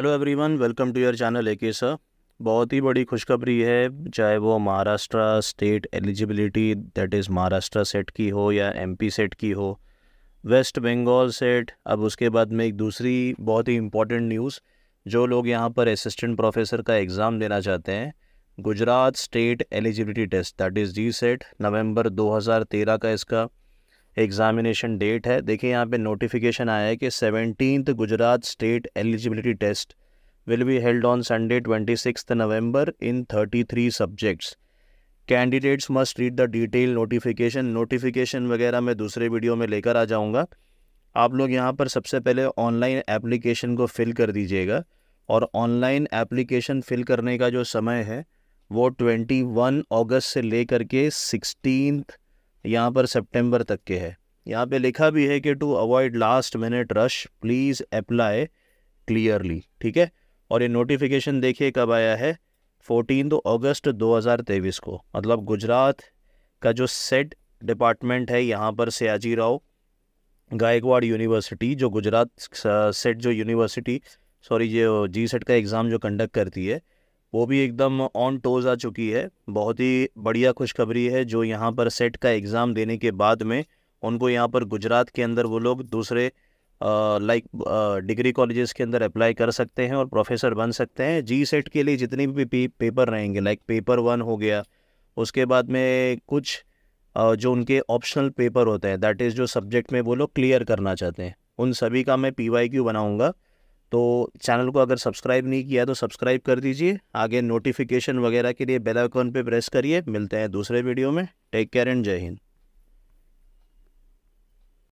hello everyone welcome to your channel ए sir बहुत ही बड़ी खुशखबरी है चाहे वो Maharashtra state eligibility that is Maharashtra SET की हो या एमपी सेट की हो वेस्ट बंगाल सेट अब उसके बाद में एक दूसरी बहुत ही इम्पॉर्टेंट न्यूज़ जो लोग यहाँ पर असिस्टेंट प्रोफेसर का एग्ज़ाम देना चाहते हैं Gujarat state eligibility test that is G SET नवम्बर दो का इसका एग्ज़ामिनेशन डेट है देखिए यहाँ पे नोटिफिकेशन आया है कि seventeen Gujarat state eligibility test will be held on Sunday twenty six November in thirty three subjects candidates must read the detail notification notification वगैरह मैं दूसरे वीडियो में लेकर आ जाऊँगा आप लोग यहाँ पर सबसे पहले ऑनलाइन एप्लीकेशन को फिल कर दीजिएगा और ऑनलाइन एप्लीकेशन फिल करने का जो समय है वो ट्वेंटी वन अगस्त से लेकर के सिक्सटीन यहाँ पर सेप्टेम्बर तक के है यहाँ पे लिखा भी है कि to avoid last minute rush please apply clearly ठीक है और ये नोटिफिकेशन देखिए कब आया है फोर्टीन अगस्त 2023 को मतलब गुजरात का जो सेट डिपार्टमेंट है यहाँ पर सयाजी राव गायकवाड़ यूनिवर्सिटी जो गुजरात सेट जो यूनिवर्सिटी सॉरी जो जी सेट का एग्ज़ाम जो कंडक्ट करती है वो भी एकदम ऑन टोज़ आ चुकी है बहुत ही बढ़िया खुशखबरी है जो यहाँ पर सेट का एग्ज़ाम देने के बाद में उनको यहाँ पर गुजरात के अंदर वो लोग दूसरे लाइक डिग्री कॉलेजेस के अंदर अप्लाई कर सकते हैं और प्रोफेसर बन सकते हैं जी सेट के लिए जितने भी पे, पेपर रहेंगे लाइक पेपर वन हो गया उसके बाद में कुछ uh, जो उनके ऑप्शनल पेपर होते हैं दैट इज़ जो सब्जेक्ट में वो लोग क्लियर करना चाहते हैं उन सभी का मैं पी वाई क्यू बनाऊँगा तो चैनल को अगर सब्सक्राइब नहीं किया तो सब्सक्राइब कर दीजिए आगे नोटिफिकेशन वगैरह के लिए बेल आइकन पे प्रेस करिए मिलते हैं दूसरे वीडियो में टेक केयर एंड जय हिंद